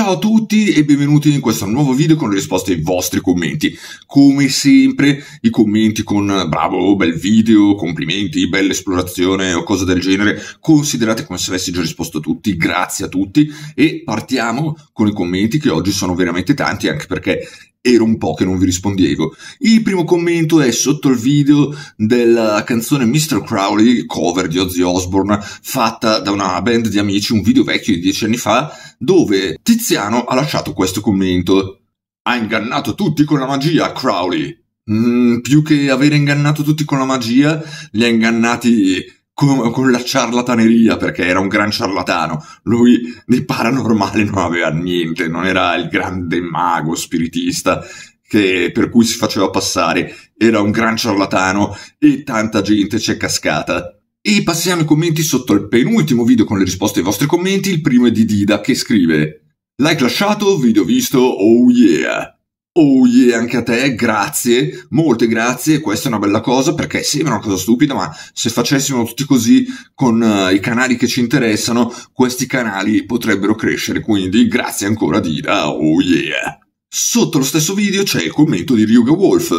Ciao a tutti e benvenuti in questo nuovo video con le risposte ai vostri commenti. Come sempre, i commenti con eh, bravo, bel video, complimenti, bella esplorazione o cose del genere, considerate come se avessi già risposto a tutti, grazie a tutti e partiamo con i commenti che oggi sono veramente tanti anche perché era un po' che non vi rispondevo. Il primo commento è sotto il video della canzone Mr. Crowley, cover di Ozzy Osbourne, fatta da una band di amici, un video vecchio di dieci anni fa, dove Tiziano ha lasciato questo commento. Ha ingannato tutti con la magia, Crowley. Mm, più che avere ingannato tutti con la magia, li ha ingannati con, con, la ciarlataneria, perché era un gran ciarlatano. Lui di paranormale non aveva niente, non era il grande mago spiritista che, per cui si faceva passare. Era un gran ciarlatano e tanta gente c'è cascata. E passiamo ai commenti sotto al penultimo video con le risposte ai vostri commenti. Il primo è di Dida che scrive: Like lasciato, video visto, oh yeah. Oh yeah, anche a te, grazie, molte grazie, questa è una bella cosa perché sembra una cosa stupida, ma se facessimo tutti così con uh, i canali che ci interessano, questi canali potrebbero crescere, quindi grazie ancora Dida, oh yeah. Sotto lo stesso video c'è il commento di Ryuga Wolf,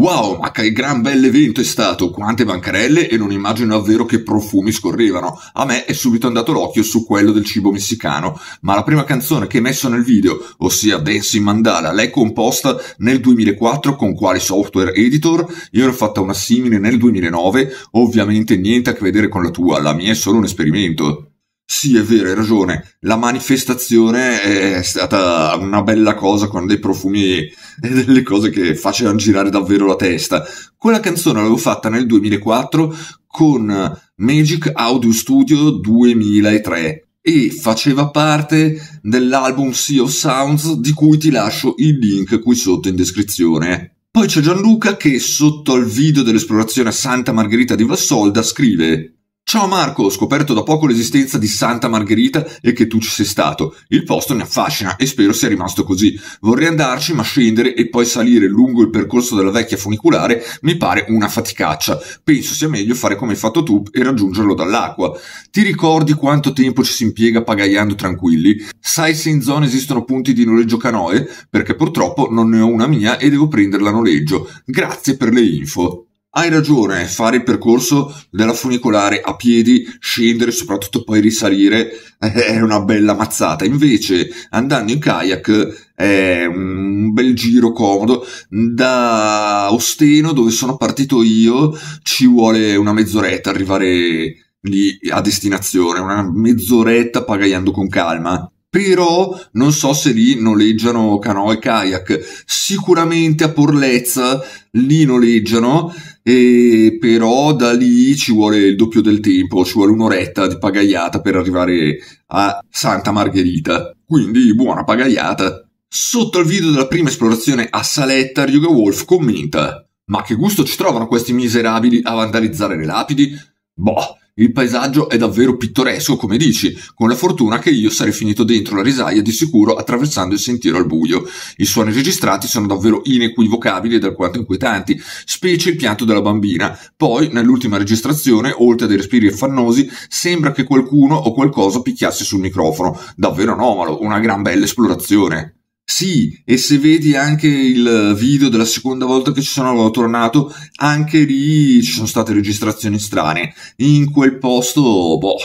Wow, ma che gran bell'evento è stato! Quante bancarelle e non immagino davvero che profumi scorrevano. A me è subito andato l'occhio su quello del cibo messicano, ma la prima canzone che hai messo nel video, ossia Dancing Mandala, l'hai composta nel 2004 con quale software editor? Io ne ho fatta una simile nel 2009, ovviamente niente a che vedere con la tua, la mia è solo un esperimento. Sì, è vero, hai ragione. La manifestazione è stata una bella cosa con dei profumi e delle cose che facevano girare davvero la testa. Quella canzone l'avevo fatta nel 2004 con Magic Audio Studio 2003 e faceva parte dell'album Sea of Sounds di cui ti lascio il link qui sotto in descrizione. Poi c'è Gianluca che sotto al video dell'esplorazione a Santa Margherita di Vassolda scrive Ciao Marco, ho scoperto da poco l'esistenza di Santa Margherita e che tu ci sei stato. Il posto mi affascina e spero sia rimasto così. Vorrei andarci, ma scendere e poi salire lungo il percorso della vecchia funicolare mi pare una faticaccia. Penso sia meglio fare come hai fatto tu e raggiungerlo dall'acqua. Ti ricordi quanto tempo ci si impiega pagaiando tranquilli? Sai se in zona esistono punti di noleggio canoe? Perché purtroppo non ne ho una mia e devo prenderla a noleggio. Grazie per le info. Hai ragione, fare il percorso della funicolare a piedi, scendere, soprattutto poi risalire, eh, è una bella mazzata. Invece, andando in kayak è un bel giro comodo. Da Osteno, dove sono partito io, ci vuole una mezz'oretta arrivare lì a destinazione, una mezz'oretta pagaiando con calma però non so se lì noleggiano canoe kayak. Sicuramente a Porlezza lì noleggiano e però da lì ci vuole il doppio del tempo, ci vuole un'oretta di pagaiata per arrivare a Santa Margherita. Quindi buona pagaiata. Sotto il video della prima esplorazione a Saletta, Ryuga Wolf commenta: Ma che gusto ci trovano questi miserabili a vandalizzare le lapidi? Boh, il paesaggio è davvero pittoresco, come dici, con la fortuna che io sarei finito dentro la risaia di sicuro attraversando il sentiero al buio. I suoni registrati sono davvero inequivocabili ed alquanto inquietanti, specie il pianto della bambina. Poi, nell'ultima registrazione, oltre a dei respiri affannosi, sembra che qualcuno o qualcosa picchiasse sul microfono. Davvero anomalo, una gran bella esplorazione. Sì, e se vedi anche il video della seconda volta che ci sono tornato, anche lì ci sono state registrazioni strane. In quel posto, boh,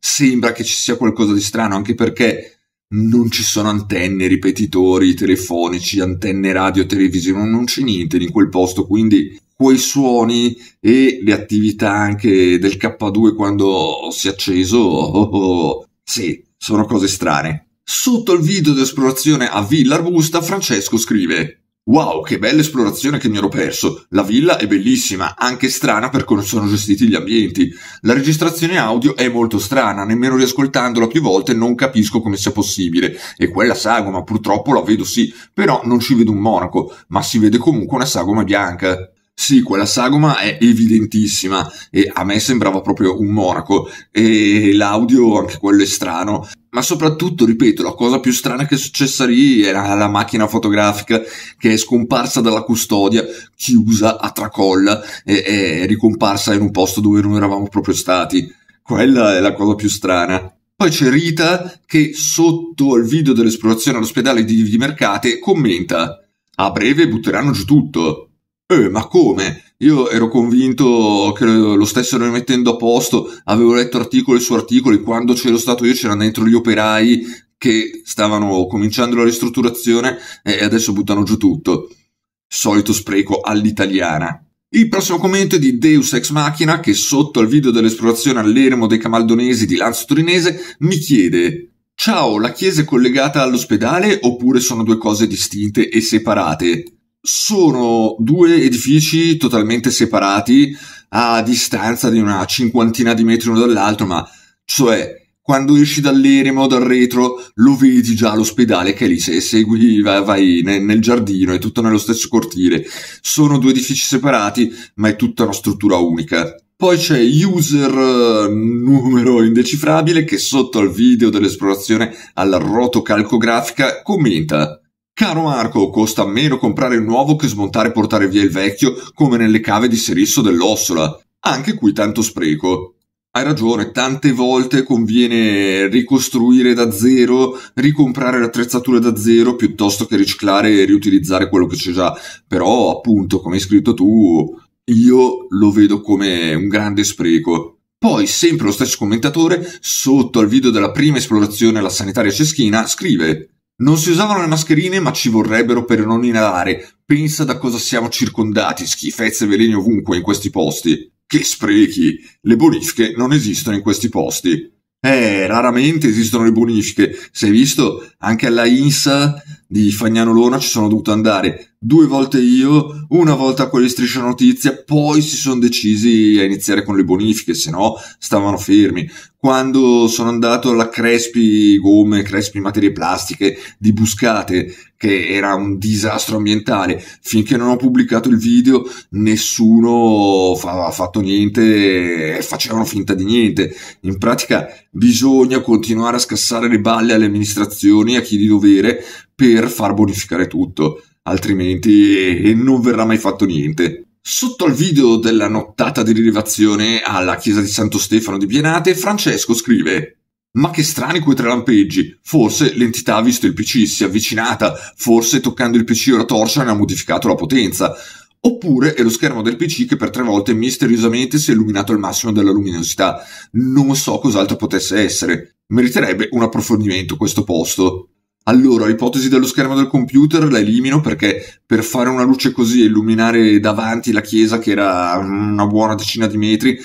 sembra che ci sia qualcosa di strano, anche perché non ci sono antenne, ripetitori telefonici, antenne radio, televisione, non c'è niente in quel posto, quindi quei suoni e le attività anche del K2 quando si è acceso, oh, oh, oh sì, sono cose strane. Sotto il video di esplorazione a Villa Arbusta, Francesco scrive Wow, che bella esplorazione che mi ero perso. La villa è bellissima, anche strana per come sono gestiti gli ambienti. La registrazione audio è molto strana, nemmeno riascoltandola più volte non capisco come sia possibile. E quella sagoma purtroppo la vedo sì, però non ci vedo un monaco, ma si vede comunque una sagoma bianca. Sì, quella sagoma è evidentissima e a me sembrava proprio un monaco e l'audio anche quello è strano ma soprattutto, ripeto, la cosa più strana che è successa lì era la macchina fotografica che è scomparsa dalla custodia, chiusa a tracolla e è ricomparsa in un posto dove non eravamo proprio stati. Quella è la cosa più strana. Poi c'è Rita che sotto il video dell'esplorazione all'ospedale di, di Mercate commenta: A breve butteranno giù tutto. Eh, ma come? Io ero convinto che lo stessero rimettendo a posto, avevo letto articoli su articoli, quando c'ero stato io c'erano dentro gli operai che stavano cominciando la ristrutturazione e adesso buttano giù tutto. Solito spreco all'italiana. Il prossimo commento è di Deus Ex Machina che sotto al video dell'esplorazione all'eremo dei Camaldonesi di Lanzo Torinese mi chiede Ciao, la chiesa è collegata all'ospedale oppure sono due cose distinte e separate? sono due edifici totalmente separati a distanza di una cinquantina di metri uno dall'altro, ma cioè quando esci dall'eremo, dal retro, lo vedi già l'ospedale che è lì, se segui vai, vai nel, nel, giardino, è tutto nello stesso cortile. Sono due edifici separati, ma è tutta una struttura unica. Poi c'è user eh, numero indecifrabile che sotto al video dell'esplorazione alla rotocalcografica commenta Caro Marco, costa meno comprare il nuovo che smontare e portare via il vecchio, come nelle cave di Serisso dell'Ossola. Anche qui tanto spreco. Hai ragione, tante volte conviene ricostruire da zero, ricomprare l'attrezzatura da zero piuttosto che riciclare e riutilizzare quello che c'è già. Però, appunto, come hai scritto tu, io lo vedo come un grande spreco. Poi, sempre lo stesso commentatore, sotto al video della prima esplorazione alla sanitaria ceschina, scrive non si usavano le mascherine, ma ci vorrebbero per non inalare. Pensa da cosa siamo circondati, schifezze e veleni ovunque in questi posti. Che sprechi! Le bonifiche non esistono in questi posti. Eh, raramente esistono le bonifiche. Se visto, anche alla INSA di Fagnano Lona ci sono dovuto andare due volte io, una volta quelli striscia notizia, poi si sono decisi a iniziare con le bonifiche, se no stavano fermi. Quando sono andato alla Crespi Gomme, Crespi Materie Plastiche di Buscate, che era un disastro ambientale, finché non ho pubblicato il video nessuno fa- ha fatto niente, facevano finta di niente. In pratica bisogna continuare a scassare le balle alle amministrazioni, a chi di dovere, per far bonificare tutto altrimenti eh, non verrà mai fatto niente. Sotto al video della nottata di rilevazione alla chiesa di Santo Stefano di Pienate, Francesco scrive ma che strani quei tre lampeggi. Forse l'entità ha visto il PC, si è avvicinata, forse toccando il PC o la torcia ne ha modificato la potenza. Oppure è lo schermo del PC che per tre volte misteriosamente si è illuminato al massimo della luminosità. Non so cos'altro potesse essere. Meriterebbe un approfondimento questo posto. Allora, l'ipotesi dello schermo del computer la elimino perché per fare una luce così e illuminare davanti la chiesa, che era una buona decina di metri,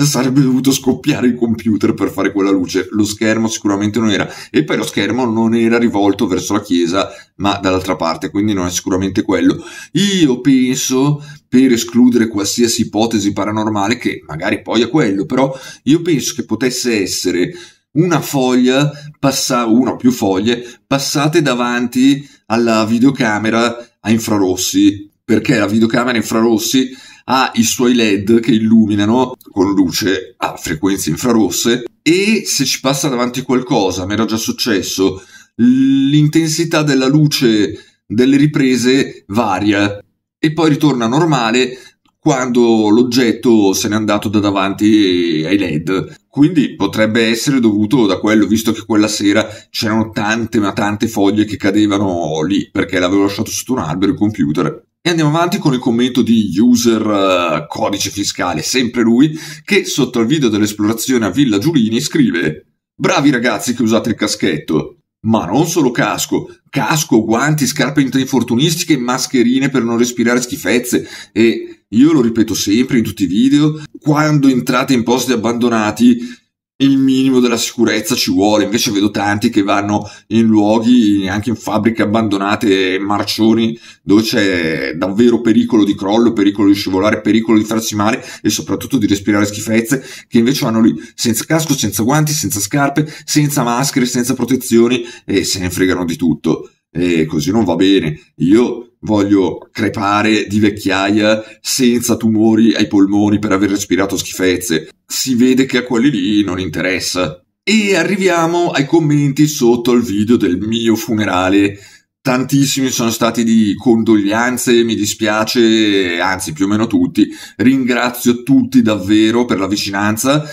sarebbe dovuto scoppiare il computer per fare quella luce. Lo schermo sicuramente non era. E poi lo schermo non era rivolto verso la chiesa, ma dall'altra parte, quindi non è sicuramente quello. Io penso, per escludere qualsiasi ipotesi paranormale, che magari poi è quello, però io penso che potesse essere una foglia, passa, una o più foglie, passate davanti alla videocamera a infrarossi, perché la videocamera a infrarossi ha i suoi LED che illuminano con luce a frequenze infrarosse e se ci passa davanti qualcosa, mi era già successo, l'intensità della luce delle riprese varia e poi ritorna normale quando l'oggetto se n'è andato da davanti ai LED. Quindi potrebbe essere dovuto da quello, visto che quella sera c'erano tante ma tante foglie che cadevano lì perché l'avevo lasciato sotto un albero il computer. E andiamo avanti con il commento di user uh, codice fiscale, sempre lui, che sotto al video dell'esplorazione a Villa Giulini scrive Bravi ragazzi che usate il caschetto, ma non solo casco, casco, guanti, scarpe infortunistiche e mascherine per non respirare schifezze e io lo ripeto sempre in tutti i video, quando entrate in posti abbandonati il minimo della sicurezza ci vuole, invece vedo tanti che vanno in luoghi, anche in fabbriche abbandonate, marcioni, dove c'è davvero pericolo di crollo, pericolo di scivolare, pericolo di farsi male e soprattutto di respirare schifezze, che invece vanno lì senza casco, senza guanti, senza scarpe, senza maschere, senza protezioni e se ne fregano di tutto. E così non va bene. Io voglio crepare di vecchiaia senza tumori ai polmoni per aver respirato schifezze. Si vede che a quelli lì non interessa. E arriviamo ai commenti sotto al video del mio funerale. Tantissimi sono stati di condoglianze, mi dispiace, anzi più o meno tutti. Ringrazio tutti davvero per la vicinanza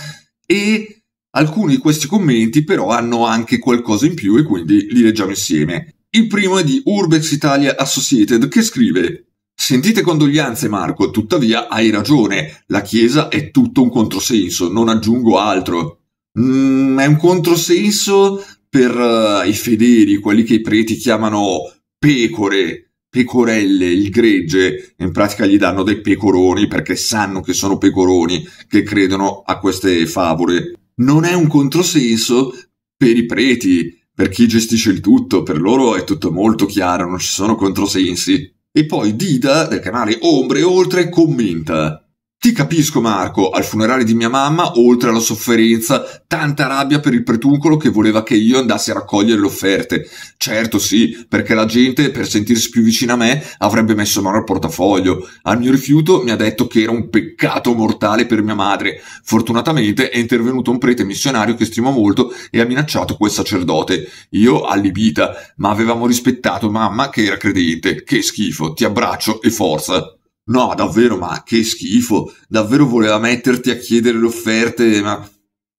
e alcuni di questi commenti però hanno anche qualcosa in più e quindi li leggiamo insieme. Il primo è di Urbex Italia Associated che scrive Sentite condoglianze Marco, tuttavia hai ragione, la Chiesa è tutto un controsenso, non aggiungo altro. Mm, è un controsenso per uh, i fedeli, quelli che i preti chiamano pecore, pecorelle, il gregge, in pratica gli danno dei pecoroni perché sanno che sono pecoroni, che credono a queste favole. Non è un controsenso per i preti, per chi gestisce il tutto, per loro è tutto molto chiaro, non ci sono controsensi. E poi Dida, del canale Ombre Oltre, commenta ti capisco Marco, al funerale di mia mamma, oltre alla sofferenza, tanta rabbia per il pretuncolo che voleva che io andassi a raccogliere le offerte. Certo sì, perché la gente, per sentirsi più vicina a me, avrebbe messo mano al portafoglio. Al mio rifiuto mi ha detto che era un peccato mortale per mia madre. Fortunatamente è intervenuto un prete missionario che stimo molto e ha minacciato quel sacerdote. Io allibita, ma avevamo rispettato mamma che era credente. Che schifo, ti abbraccio e forza. No, davvero, ma che schifo. Davvero voleva metterti a chiedere le offerte, ma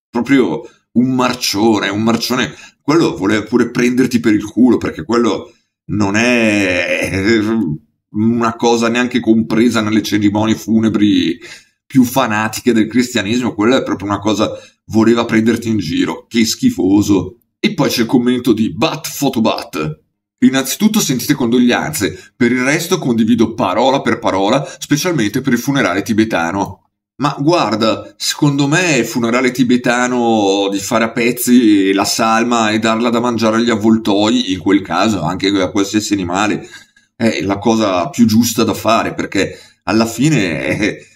proprio un marcione, un marcione. Quello voleva pure prenderti per il culo, perché quello non è una cosa neanche compresa nelle cerimonie funebri più fanatiche del cristianesimo. Quella è proprio una cosa, voleva prenderti in giro. Che schifoso. E poi c'è il commento di Bat Photobat. Innanzitutto sentite condoglianze, per il resto condivido parola per parola, specialmente per il funerale tibetano. Ma guarda, secondo me il funerale tibetano di fare a pezzi la salma e darla da mangiare agli avvoltoi, in quel caso anche a qualsiasi animale, è la cosa più giusta da fare perché alla fine eh,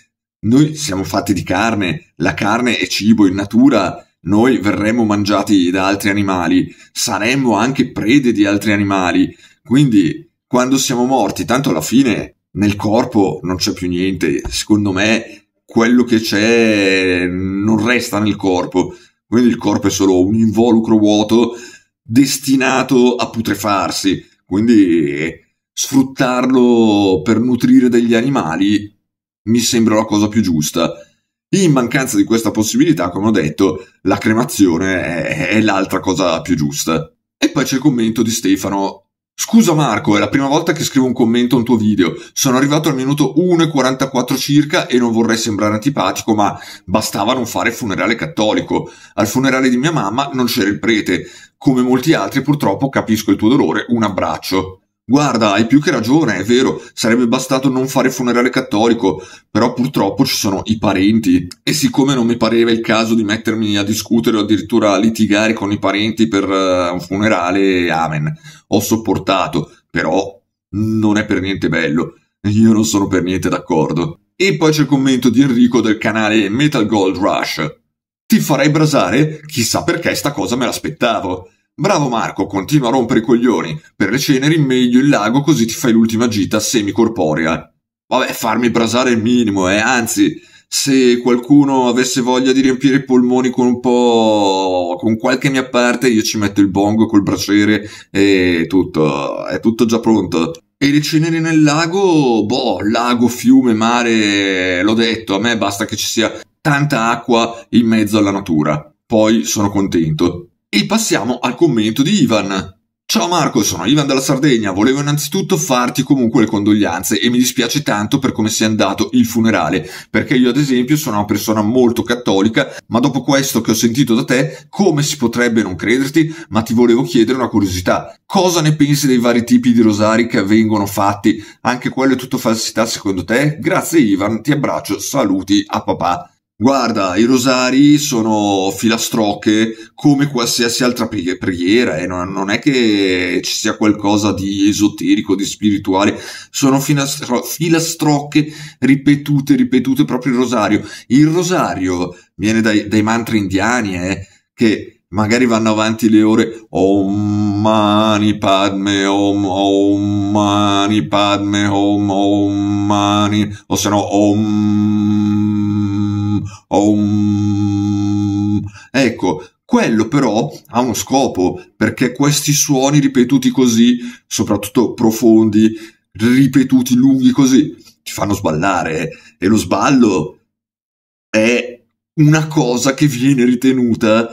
noi siamo fatti di carne, la carne è cibo in natura noi verremo mangiati da altri animali, saremmo anche prede di altri animali, quindi quando siamo morti, tanto alla fine nel corpo non c'è più niente, secondo me quello che c'è non resta nel corpo, quindi il corpo è solo un involucro vuoto destinato a putrefarsi, quindi sfruttarlo per nutrire degli animali mi sembra la cosa più giusta. In mancanza di questa possibilità, come ho detto, la cremazione è, è l'altra cosa più giusta. E poi c'è il commento di Stefano Scusa Marco, è la prima volta che scrivo un commento a un tuo video. Sono arrivato al minuto 1.44 circa e non vorrei sembrare antipatico, ma bastava non fare funerale cattolico. Al funerale di mia mamma non c'era il prete. Come molti altri, purtroppo capisco il tuo dolore. Un abbraccio. Guarda, hai più che ragione, è vero, sarebbe bastato non fare funerale cattolico, però purtroppo ci sono i parenti e siccome non mi pareva il caso di mettermi a discutere o addirittura a litigare con i parenti per uh, un funerale, amen, ho sopportato, però non è per niente bello, io non sono per niente d'accordo. E poi c'è il commento di Enrico del canale Metal Gold Rush. Ti farei brasare? Chissà perché sta cosa me l'aspettavo. Bravo Marco, continua a rompere i coglioni. Per le ceneri meglio il lago così ti fai l'ultima gita semicorporea. Vabbè, farmi brasare il minimo, eh, anzi, se qualcuno avesse voglia di riempire i polmoni con un po'... con qualche mia parte, io ci metto il bongo col braciere e tutto, è tutto già pronto. E le ceneri nel lago, boh, lago, fiume, mare, l'ho detto, a me basta che ci sia tanta acqua in mezzo alla natura. Poi sono contento. E passiamo al commento di Ivan. Ciao Marco, sono Ivan della Sardegna. Volevo innanzitutto farti comunque le condoglianze e mi dispiace tanto per come sia andato il funerale, perché io ad esempio sono una persona molto cattolica, ma dopo questo che ho sentito da te, come si potrebbe non crederti? Ma ti volevo chiedere una curiosità. Cosa ne pensi dei vari tipi di rosari che vengono fatti? Anche quello è tutto falsità secondo te? Grazie Ivan, ti abbraccio, saluti a papà guarda, i rosari sono filastrocche come qualsiasi altra preghiera, eh? non, è che ci sia qualcosa di esoterico, di spirituale, sono filastro- filastrocche ripetute, ripetute proprio il rosario. Il rosario viene dai, dai mantra indiani, eh? che magari vanno avanti le ore Om Mani Padme Om Om Mani Padme Om Om Mani o se no Om om. Ecco, quello però ha uno scopo, perché questi suoni ripetuti così, soprattutto profondi, ripetuti lunghi così, ti fanno sballare eh. e lo sballo è una cosa che viene ritenuta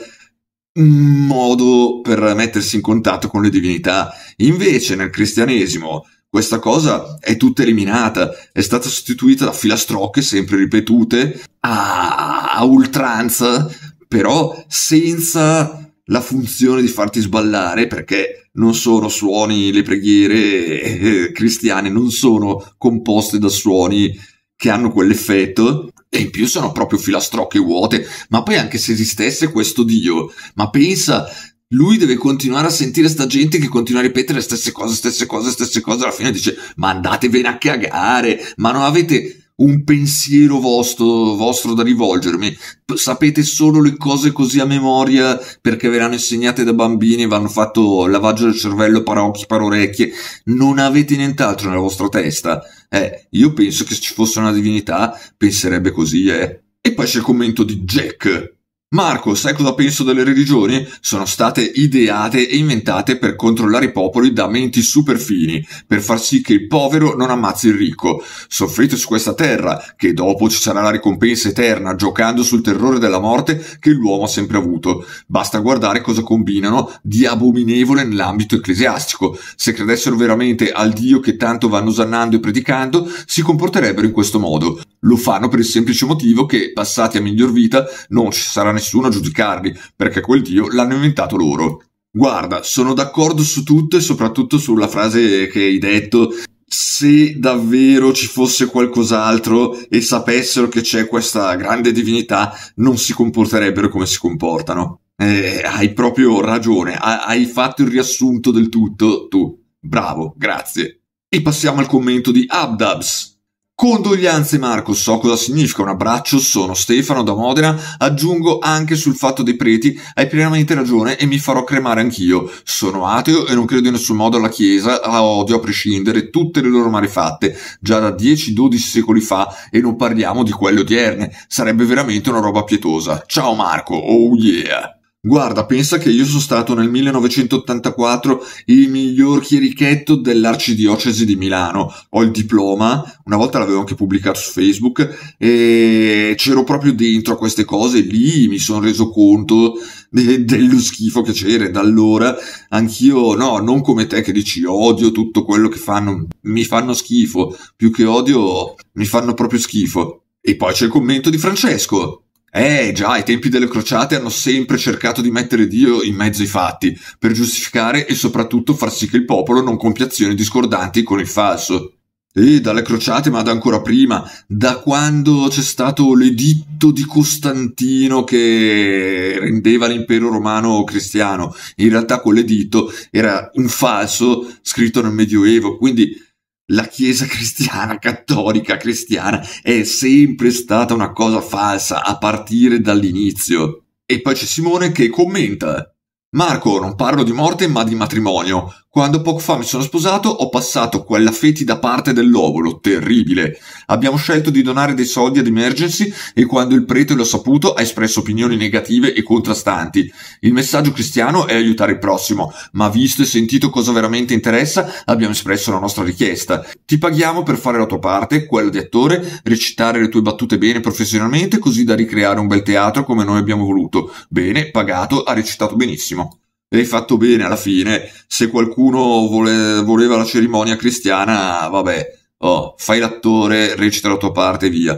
un modo per mettersi in contatto con le divinità. Invece nel cristianesimo questa cosa è tutta eliminata, è stata sostituita da filastrocche sempre ripetute a, a ultranza, però senza la funzione di farti sballare perché non sono suoni, le preghiere eh, cristiane non sono composte da suoni che hanno quell'effetto e in più sono proprio filastrocche vuote, ma poi anche se esistesse questo Dio, ma pensa lui deve continuare a sentire sta gente che continua a ripetere le stesse cose, stesse cose, stesse cose, alla fine dice ma andatevene a cagare, ma non avete un pensiero vostro, vostro da rivolgermi, sapete solo le cose così a memoria perché ve le hanno insegnate da bambini, vanno fatto lavaggio del cervello, paraocchi, parorecchie, non avete nient'altro nella vostra testa. Eh, io penso che se ci fosse una divinità penserebbe così, eh. E poi c'è il commento di Jack. Marco, sai cosa penso delle religioni? Sono state ideate e inventate per controllare i popoli da menti superfini, per far sì che il povero non ammazzi il ricco. Soffrite su questa terra, che dopo ci sarà la ricompensa eterna, giocando sul terrore della morte che l'uomo ha sempre avuto. Basta guardare cosa combinano di abominevole nell'ambito ecclesiastico. Se credessero veramente al Dio che tanto vanno osannando e predicando, si comporterebbero in questo modo. Lo fanno per il semplice motivo che, passati a miglior vita, non ci sarà nessuno nessuno a giudicarli, perché quel Dio l'hanno inventato loro. Guarda, sono d'accordo su tutto e soprattutto sulla frase che hai detto. Se davvero ci fosse qualcos'altro e sapessero che c'è questa grande divinità, non si comporterebbero come si comportano. Eh, hai proprio ragione, hai fatto il riassunto del tutto tu. Bravo, grazie. E passiamo al commento di Abdabs. Condoglianze Marco, so cosa significa, un abbraccio, sono Stefano da Modena, aggiungo anche sul fatto dei preti, hai pienamente ragione e mi farò cremare anch'io. Sono ateo e non credo in nessun modo alla Chiesa, la odio a prescindere tutte le loro malefatte, già da 10-12 secoli fa e non parliamo di quelle odierne, sarebbe veramente una roba pietosa. Ciao Marco, oh yeah! Guarda, pensa che io sono stato nel 1984 il miglior chierichetto dell'arcidiocesi di Milano. Ho il diploma, una volta l'avevo anche pubblicato su Facebook e c'ero proprio dentro a queste cose. Lì mi sono reso conto de- dello schifo che c'era. Da allora anch'io, no, non come te che dici odio tutto quello che fanno, mi fanno schifo. Più che odio, mi fanno proprio schifo. E poi c'è il commento di Francesco. Eh già, ai tempi delle crociate hanno sempre cercato di mettere Dio in mezzo ai fatti, per giustificare e soprattutto far sì che il popolo non compia azioni discordanti con il falso. E dalle crociate, ma da ancora prima, da quando c'è stato l'editto di Costantino che rendeva l'impero romano cristiano. In realtà quell'editto era un falso scritto nel Medioevo, quindi la Chiesa cristiana, cattolica cristiana, è sempre stata una cosa falsa a partire dall'inizio. E poi c'è Simone che commenta. Marco, non parlo di morte ma di matrimonio. Quando poco fa mi sono sposato ho passato quella fetida parte dell'ovulo, terribile. Abbiamo scelto di donare dei soldi ad Emergency e quando il prete l'ho saputo ha espresso opinioni negative e contrastanti. Il messaggio cristiano è aiutare il prossimo, ma visto e sentito cosa veramente interessa, abbiamo espresso la nostra richiesta. Ti paghiamo per fare la tua parte, quella di attore, recitare le tue battute bene professionalmente così da ricreare un bel teatro come noi abbiamo voluto. Bene, pagato, ha recitato benissimo e hai fatto bene alla fine. Se qualcuno vole, voleva la cerimonia cristiana, vabbè, oh, fai l'attore, recita la tua parte e via.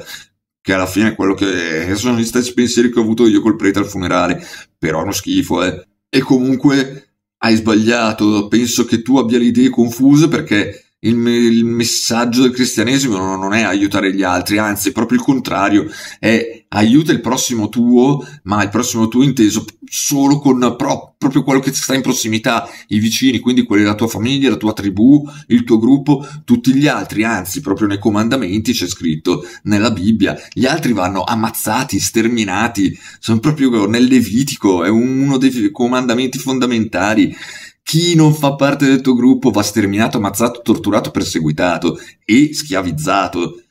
Che alla fine è quello che sono gli stessi pensieri che ho avuto io col prete al funerale. Però è uno schifo, eh. E comunque hai sbagliato. Penso che tu abbia le idee confuse perché il, il messaggio del cristianesimo non, non è aiutare gli altri, anzi, è proprio il contrario, è aiuta il prossimo tuo, ma il prossimo tuo inteso solo con pro- proprio quello che sta in prossimità, i vicini, quindi quelli della tua famiglia, la tua tribù, il tuo gruppo, tutti gli altri, anzi proprio nei comandamenti c'è scritto nella Bibbia, gli altri vanno ammazzati, sterminati, sono proprio nel Levitico, è uno dei comandamenti fondamentali chi non fa parte del tuo gruppo va sterminato, ammazzato, torturato, perseguitato e schiavizzato.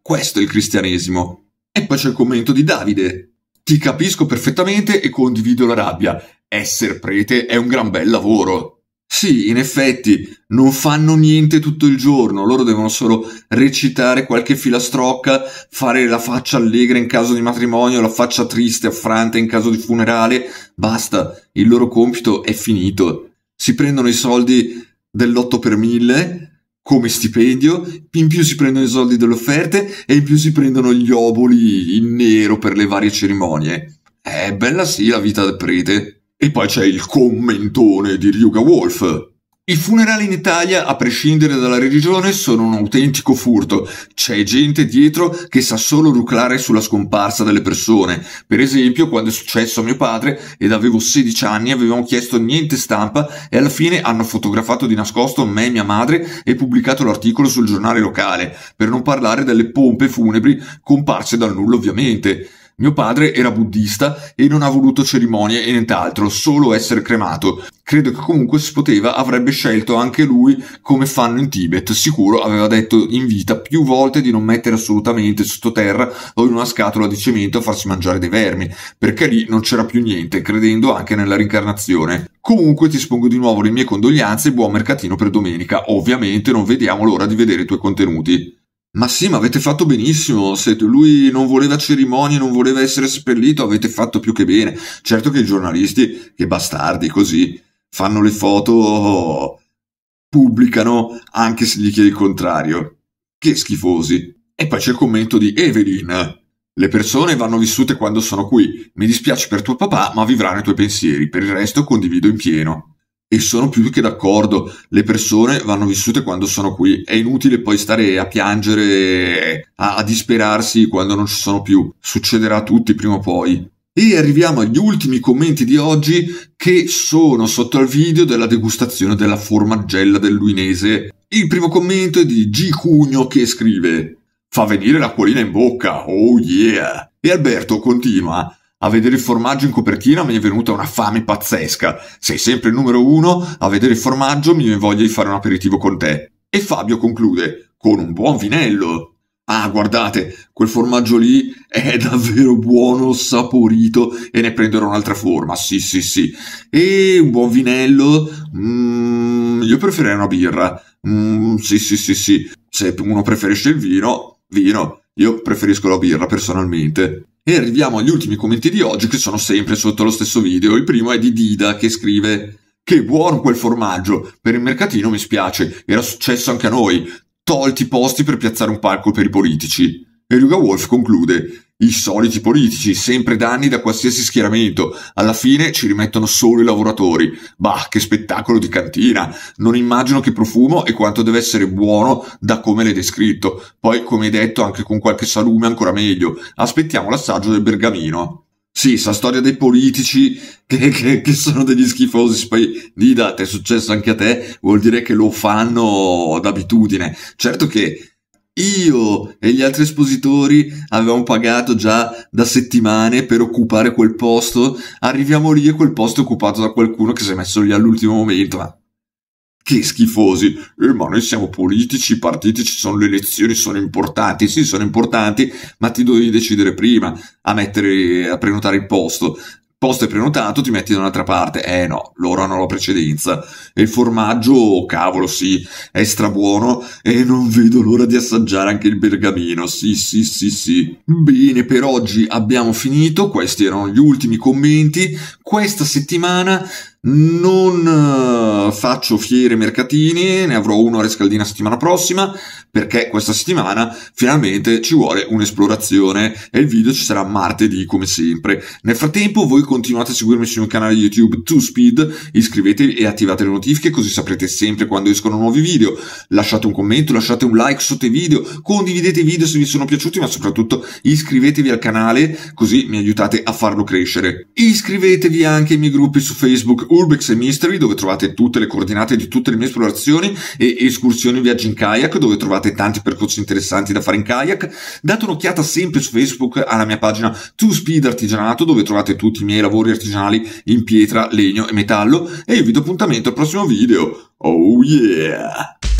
Questo è il cristianesimo. E poi c'è il commento di Davide. Ti capisco perfettamente e condivido la rabbia. Essere prete è un gran bel lavoro. Sì, in effetti, non fanno niente tutto il giorno, loro devono solo recitare qualche filastrocca, fare la faccia allegra in caso di matrimonio, la faccia triste, affrante in caso di funerale, basta, il loro compito è finito. Si prendono i soldi dell'otto per mille, come stipendio, in più si prendono i soldi delle offerte e in più si prendono gli oboli in nero per le varie cerimonie. È bella sì la vita del prete. E poi c'è il commentone di Ryuga Wolf, i funerali in Italia, a prescindere dalla religione, sono un autentico furto. C'è gente dietro che sa solo ruclare sulla scomparsa delle persone. Per esempio, quando è successo a mio padre ed avevo 16 anni, avevamo chiesto niente stampa e alla fine hanno fotografato di nascosto me e mia madre e pubblicato l'articolo sul giornale locale, per non parlare delle pompe funebri comparse dal nulla ovviamente. Mio padre era buddista e non ha voluto cerimonie e nient'altro, solo essere cremato. Credo che comunque si poteva, avrebbe scelto anche lui come fanno in Tibet. Sicuro aveva detto in vita più volte di non mettere assolutamente sottoterra o in una scatola di cemento a farsi mangiare dei vermi, perché lì non c'era più niente, credendo anche nella rincarnazione. Comunque ti espongo di nuovo le mie condoglianze e buon mercatino per domenica. Ovviamente non vediamo l'ora di vedere i tuoi contenuti. Ma sì, ma avete fatto benissimo. Se lui non voleva cerimonie, non voleva essere seppellito, avete fatto più che bene. Certo che i giornalisti, che bastardi così, fanno le foto, pubblicano anche se gli chiedi il contrario. Che schifosi. E poi c'è il commento di Evelyn. Le persone vanno vissute quando sono qui. Mi dispiace per tuo papà, ma vivranno i tuoi pensieri. Per il resto condivido in pieno e sono più che d'accordo, le persone vanno vissute quando sono qui, è inutile poi stare a piangere, a, a disperarsi quando non ci sono più, succederà a tutti prima o poi. E arriviamo agli ultimi commenti di oggi che sono sotto al video della degustazione della formaggella del Luinese. Il primo commento è di G. Cugno che scrive Fa venire l'acquolina in bocca, oh yeah! E Alberto continua a vedere il formaggio in copertina mi è venuta una fame pazzesca. Sei sempre il numero uno, a vedere il formaggio mi viene voglia di fare un aperitivo con te. E Fabio conclude, con un buon vinello. Ah, guardate, quel formaggio lì è davvero buono, saporito e ne prenderò un'altra forma. Sì, sì, sì. E un buon vinello? Mmm, io preferirei una birra. Mm, sì, sì, sì, sì. Se uno preferisce il vino, vino. Io preferisco la birra personalmente. E arriviamo agli ultimi commenti di oggi che sono sempre sotto lo stesso video. Il primo è di Dida che scrive che buono quel formaggio, per il mercatino mi spiace, era successo anche a noi, tolti i posti per piazzare un palco per i politici. E Ruga Wolf conclude i soliti politici, sempre danni da qualsiasi schieramento. Alla fine ci rimettono solo i lavoratori. Bah, che spettacolo di cantina! Non immagino che profumo e quanto deve essere buono da come l'hai descritto. Poi, come hai detto, anche con qualche salume ancora meglio. Aspettiamo l'assaggio del bergamino. Sì, sa storia dei politici che, che, che sono degli schifosi spagnoli. Dida, ti è successo anche a te, vuol dire che lo fanno d'abitudine. Certo che io e gli altri espositori avevamo pagato già da settimane per occupare quel posto, arriviamo lì e quel posto è occupato da qualcuno che si è messo lì all'ultimo momento, ma che schifosi, eh, ma noi siamo politici, i partiti ci sono le elezioni, sono importanti, sì sono importanti, ma ti dovevi decidere prima a, mettere, a prenotare il posto, posto è prenotato, ti metti da un'altra parte. Eh no, loro hanno la precedenza. E il formaggio, oh, cavolo, sì, è strabuono e non vedo l'ora di assaggiare anche il bergamino. Sì, sì, sì, sì. Bene, per oggi abbiamo finito. Questi erano gli ultimi commenti. Questa settimana non eh, faccio fiere mercatini, ne avrò uno a Rescaldina settimana prossima, perché questa settimana finalmente ci vuole un'esplorazione e il video ci sarà martedì come sempre. Nel frattempo voi continuate a seguirmi sul mio canale YouTube 2Speed, iscrivetevi e attivate le notifiche così saprete sempre quando escono nuovi video. Lasciate un commento, lasciate un like sotto i video, condividete i video se vi sono piaciuti, ma soprattutto iscrivetevi al canale così mi aiutate a farlo crescere. Iscrivetevi anche ai miei gruppi su Facebook Urbex e Mystery dove trovate tutte le coordinate di tutte le mie esplorazioni e escursioni viaggi in kayak dove trovate tanti percorsi interessanti da fare in kayak. Date un'occhiata sempre su Facebook alla mia pagina 2 Speed Artigianato dove trovate tutti i miei lavori artigianali in pietra, legno e metallo e io vi do appuntamento al prossimo video. Oh yeah!